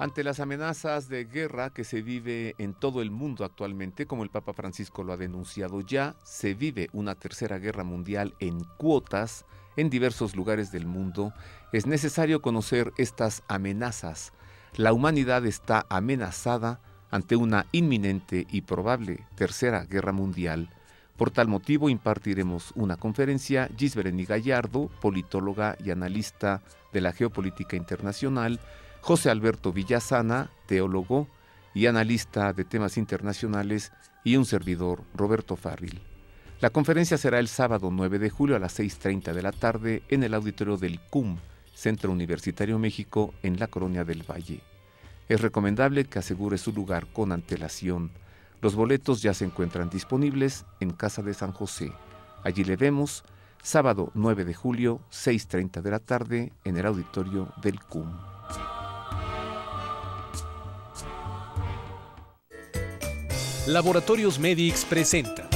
Ante las amenazas de guerra que se vive en todo el mundo actualmente, como el Papa Francisco lo ha denunciado ya, se vive una tercera guerra mundial en cuotas en diversos lugares del mundo. Es necesario conocer estas amenazas. La humanidad está amenazada ante una inminente y probable tercera guerra mundial. Por tal motivo impartiremos una conferencia Gisbereni Gallardo, politóloga y analista de la geopolítica internacional, José Alberto Villasana, teólogo y analista de temas internacionales, y un servidor, Roberto Farril. La conferencia será el sábado 9 de julio a las 6.30 de la tarde en el auditorio del CUM, Centro Universitario México, en la Colonia del Valle. Es recomendable que asegure su lugar con antelación. Los boletos ya se encuentran disponibles en Casa de San José. Allí le vemos sábado 9 de julio, 6.30 de la tarde, en el auditorio del CUM. Laboratorios Medix presenta.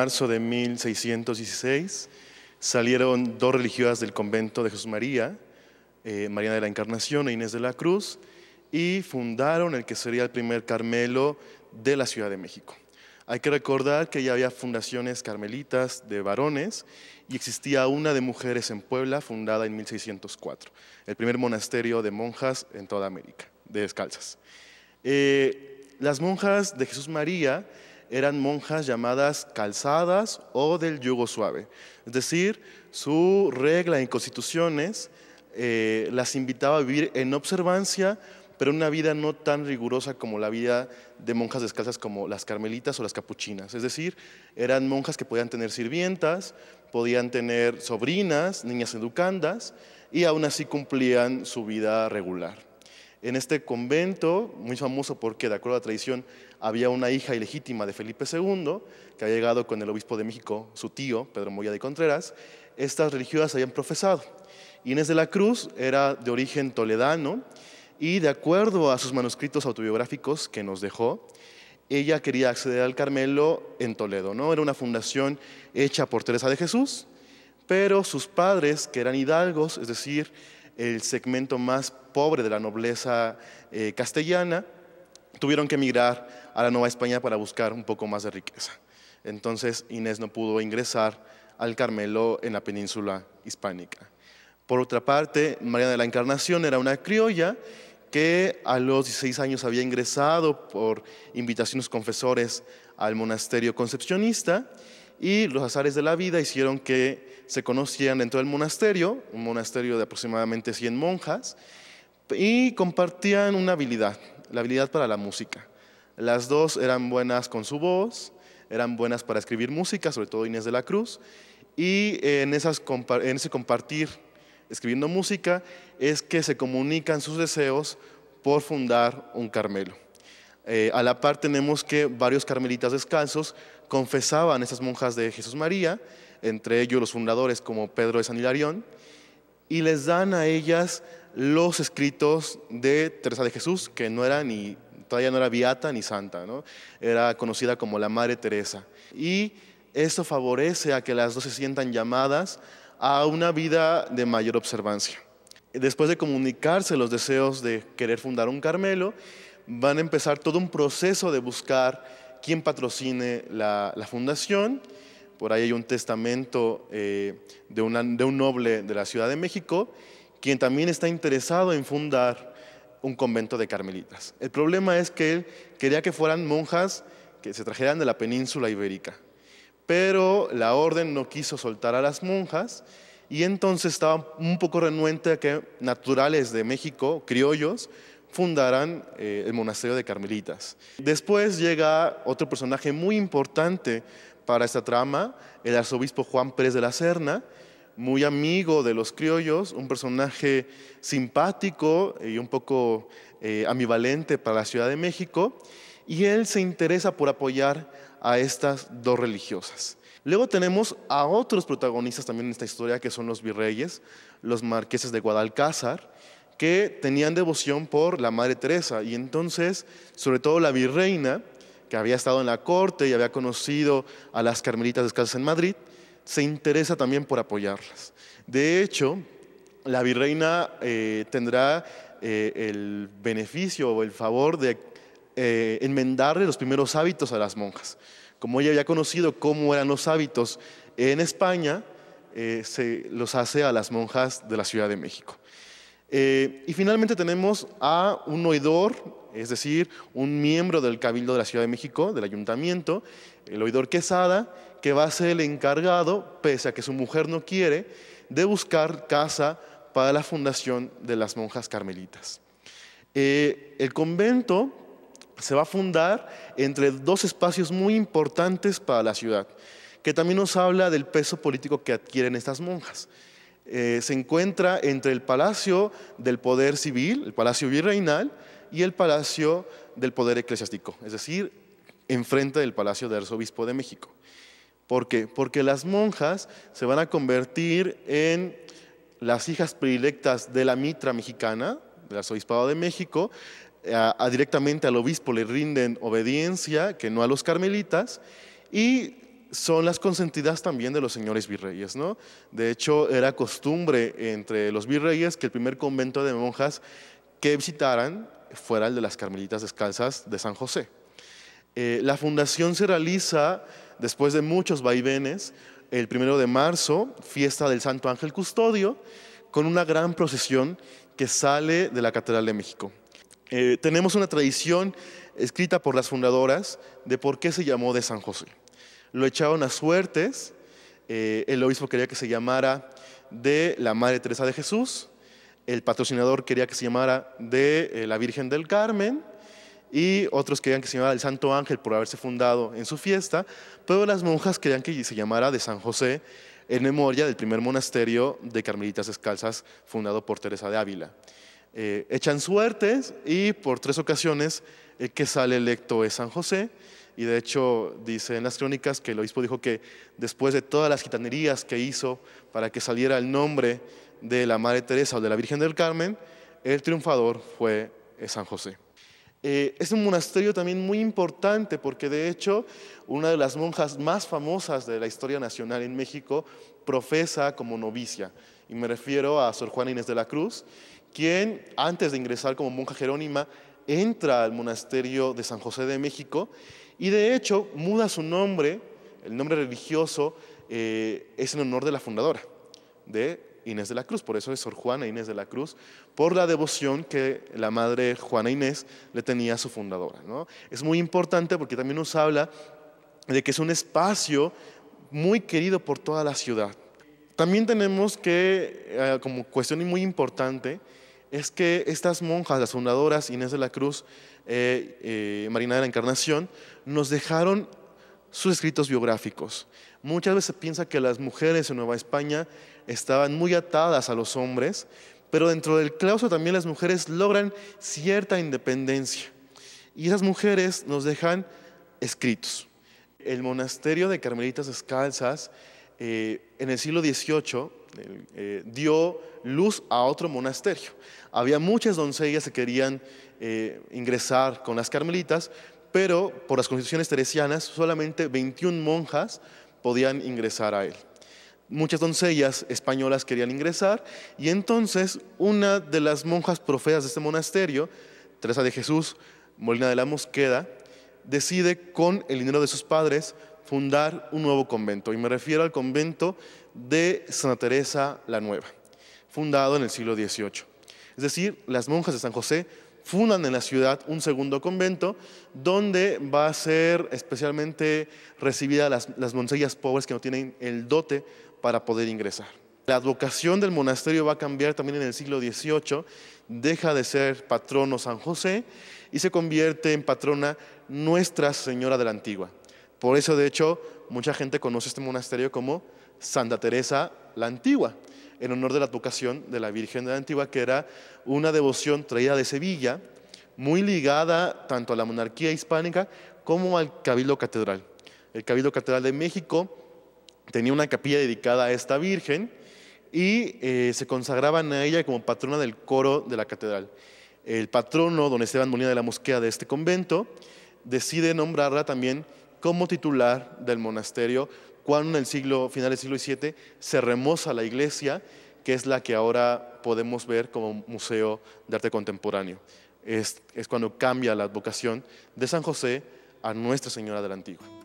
marzo de 1616 salieron dos religiosas del convento de Jesús María, eh, maría de la Encarnación e Inés de la Cruz, y fundaron el que sería el primer Carmelo de la Ciudad de México. Hay que recordar que ya había fundaciones carmelitas de varones y existía una de mujeres en Puebla fundada en 1604, el primer monasterio de monjas en toda América, de descalzas. Eh, las monjas de Jesús María eran monjas llamadas calzadas o del yugo suave. Es decir, su regla en constituciones eh, las invitaba a vivir en observancia, pero una vida no tan rigurosa como la vida de monjas descalzas como las carmelitas o las capuchinas. Es decir, eran monjas que podían tener sirvientas, podían tener sobrinas, niñas educandas, y aún así cumplían su vida regular. En este convento, muy famoso porque, de acuerdo a la tradición, había una hija ilegítima de Felipe II, que había llegado con el obispo de México, su tío, Pedro Moya de Contreras, estas religiosas habían profesado. Inés de la Cruz era de origen toledano y, de acuerdo a sus manuscritos autobiográficos que nos dejó, ella quería acceder al Carmelo en Toledo. ¿no? Era una fundación hecha por Teresa de Jesús, pero sus padres, que eran hidalgos, es decir, el segmento más pobre de la nobleza eh, castellana, tuvieron que emigrar a la Nueva España para buscar un poco más de riqueza. Entonces Inés no pudo ingresar al Carmelo en la península hispánica. Por otra parte, María de la Encarnación era una criolla que a los 16 años había ingresado por invitaciones confesores al monasterio concepcionista y los azares de la vida hicieron que se conocieran dentro del monasterio, un monasterio de aproximadamente 100 monjas, y compartían una habilidad, la habilidad para la música. Las dos eran buenas con su voz, eran buenas para escribir música, sobre todo Inés de la Cruz, y en, en ese compartir escribiendo música es que se comunican sus deseos por fundar un Carmelo. Eh, a la par tenemos que varios carmelitas descalzos confesaban esas monjas de Jesús María, entre ellos los fundadores como Pedro de San Hilarión, y les dan a ellas los escritos de Teresa de Jesús, que no era todavía no era viata ni santa, era conocida como la Madre Teresa. Y esto favorece a que las dos se sientan llamadas a una vida de mayor observancia. Después de comunicarse los deseos de querer fundar un Carmelo, van a empezar todo un proceso de buscar quién patrocine la, fundación. Por ahí hay un testamento eh, de, de un noble de la Ciudad de México, quien también está interesado en fundar un convento de carmelitas. El problema es que él quería que fueran monjas que se trajeran de la península ibérica, pero la orden no quiso soltar a las monjas y entonces estaba un poco renuente a que naturales de México, criollos, fundarán eh, el monasterio de Carmelitas. Después llega otro personaje muy importante para esta trama, el arzobispo Juan Pérez de la Serna, muy amigo de los criollos, un personaje simpático y un poco eh, ambivalente para la Ciudad de México, y él se interesa por apoyar a estas dos religiosas. Luego tenemos a otros protagonistas también en esta historia, que son los virreyes, los marqueses de Guadalcázar, que tenían devoción por la Madre Teresa y entonces, sobre todo la virreina, que había estado en la corte y había conocido a las carmelitas descalzas en Madrid, se interesa también por apoyarlas. De hecho, la virreina eh, tendrá eh, el beneficio o el favor de eh, enmendarle los primeros hábitos a las monjas. Como ella había conocido cómo eran los hábitos en España, se los hace a las monjas de la Ciudad de México. Eh, y finalmente tenemos a un oidor, es decir, un miembro del Cabildo de la Ciudad de México, del Ayuntamiento, el oidor Quesada, que va a ser el encargado, pese a que su mujer no quiere, de buscar casa para la fundación de las monjas carmelitas. Eh, el convento se va a fundar entre dos espacios muy importantes para la ciudad, que también nos habla del peso político que adquieren estas monjas. Eh, se encuentra entre el Palacio del Poder Civil, el Palacio Virreinal, y el Palacio del Poder Eclesiástico, es decir, enfrente del Palacio del Arzobispo de México. ¿Por qué? Porque las monjas se van a convertir en las hijas predilectas de la mitra mexicana, del Arzobispo de México, directamente al obispo le rinden obediencia, que no a los carmelitas, y son las consentidas también de los señores virreyes, ¿no? De hecho, era costumbre entre los virreyes que el primer convento de monjas que visitaran fuera el de las Carmelitas Descalzas de San José. Eh, la fundación se realiza después de muchos vaivenes, el primero de marzo, fiesta del Santo Ángel Custodio, con una gran procesión que sale de la Catedral de México. Eh, tenemos una tradición escrita por las fundadoras de por qué se llamó de San José. Lo echaban a suertes, eh, el obispo quería que se llamara de la Madre Teresa de Jesús, el patrocinador quería que se llamara de eh, la Virgen del Carmen y otros querían que se llamara el Santo Ángel por haberse fundado en su fiesta, pero las monjas querían que se llamara de San José en memoria del primer monasterio de Carmelitas Descalzas fundado por Teresa de Ávila. Eh, echan suertes y por tres ocasiones el que sale electo es San José y de hecho dice en las crónicas que el obispo dijo que después de todas las gitanerías que hizo para que saliera el nombre de la Madre Teresa o de la Virgen del Carmen, el triunfador fue San José. Eh, es un monasterio también muy importante porque de hecho una de las monjas más famosas de la historia nacional en México profesa como novicia. Y me refiero a Sor Juana Inés de la Cruz, quien antes de ingresar como monja jerónima entra al monasterio de San José de México y de hecho muda su nombre, el nombre religioso eh, es en honor de la fundadora, de Inés de la Cruz. Por eso es Sor Juana Inés de la Cruz, por la devoción que la madre Juana Inés le tenía a su fundadora. ¿no? Es muy importante porque también nos habla de que es un espacio muy querido por toda la ciudad. También tenemos que, eh, como cuestión muy importante, es que estas monjas, las fundadoras Inés de la Cruz, eh, eh, Marina de la Encarnación, nos dejaron sus escritos biográficos. Muchas veces se piensa que las mujeres en Nueva España estaban muy atadas a los hombres, pero dentro del claustro también las mujeres logran cierta independencia. Y esas mujeres nos dejan escritos. El monasterio de Carmelitas Descalzas, eh, en el siglo XVIII, eh, dio luz a otro monasterio. Había muchas doncellas que querían eh, ingresar con las carmelitas, pero por las constituciones teresianas solamente 21 monjas podían ingresar a él. Muchas doncellas españolas querían ingresar y entonces una de las monjas profetas de este monasterio, Teresa de Jesús Molina de la Mosqueda, decide con el dinero de sus padres fundar un nuevo convento, y me refiero al convento de Santa Teresa la Nueva, fundado en el siglo XVIII. Es decir, las monjas de San José fundan en la ciudad un segundo convento donde va a ser especialmente recibida las, las pobres que no tienen el dote para poder ingresar. La advocación del monasterio va a cambiar también en el siglo XVIII, deja de ser patrono San José y se convierte en patrona Nuestra Señora de la Antigua. Por eso, de hecho, mucha gente conoce este monasterio como Santa Teresa la Antigua, en honor de la advocación de la Virgen de la Antigua, que era una devoción traída de Sevilla, muy ligada tanto a la monarquía hispánica como al Cabildo Catedral. El Cabildo Catedral de México tenía una capilla dedicada a esta Virgen y eh, se consagraban a ella como patrona del coro de la catedral. El patrono, don Esteban Molina de la Mosquea de este convento, decide nombrarla también como titular del monasterio cuando en el siglo, final del siglo VII se remoza la iglesia, que es la que ahora podemos ver como Museo de Arte Contemporáneo. Es, es cuando cambia la advocación de San José a Nuestra Señora de la Antigua.